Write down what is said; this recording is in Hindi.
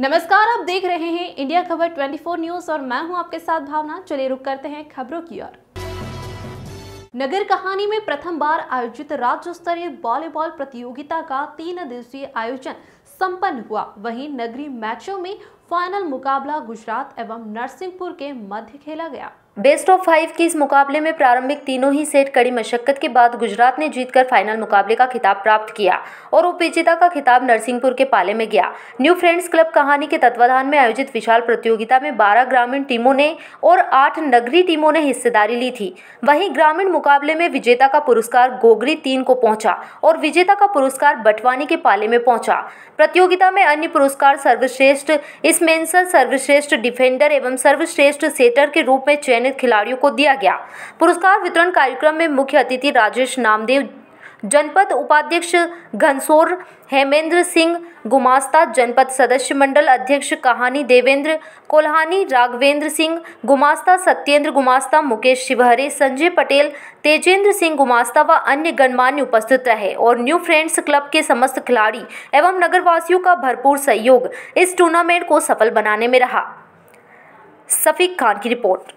नमस्कार आप देख रहे हैं इंडिया खबर 24 न्यूज और मैं हूं आपके साथ भावना चलिए रुक करते हैं खबरों की ओर नगर कहानी में प्रथम बार आयोजित राज्य स्तरीय वॉलीबॉल प्रतियोगिता का तीन दिवसीय आयोजन संपन्न हुआ वहीं नगरी मैचों में फाइनल मुकाबला गुजरात एवं नरसिंहपुर के मध्य खेला गया बेस्ट ऑफ फाइव के इस मुकाबले में प्रारंभिक तीनों ही सेट कड़ी मशक्कत के बाद गुजरात ने जीतकर फाइनल मुकाबले का खिताब प्राप्त किया और उपविजेता का खिताब नरसिंहपुर के पाले में गया न्यू फ्रेंड्स क्लब कहानी के तत्वाधान में आयोजित विशाल प्रतियोगिता में 12 ग्रामीण टीमों ने और 8 नगरी टीमों ने हिस्सेदारी ली थी वहीं ग्रामीण मुकाबले में विजेता का पुरस्कार गोगरी तीन को पहुंचा और विजेता का पुरस्कार बटवानी के पाले में पहुंचा प्रतियोगिता में अन्य पुरस्कार सर्वश्रेष्ठ इसमें सर्वश्रेष्ठ डिफेंडर एवं सर्वश्रेष्ठ सेटर के रूप में चयनित चयनित खिलाड़ियों को दिया गया पुरस्कार वितरण कार्यक्रम में मुख्य अतिथि राजेश नामदेव जनपद उपाध्यक्ष घनसोर हेमेंद्र सिंह गुमास्ता जनपद सदस्य मंडल अध्यक्ष कहानी देवेंद्र कोल्हानी राघवेंद्र सिंह गुमास्ता सत्येंद्र गुमास्ता मुकेश शिवहरे संजय पटेल तेजेंद्र सिंह गुमास्ता व अन्य गणमान्य उपस्थित रहे और न्यू फ्रेंड्स क्लब के समस्त खिलाड़ी एवं नगरवासियों का भरपूर सहयोग इस टूर्नामेंट को सफल बनाने में रहा सफीक खान की रिपोर्ट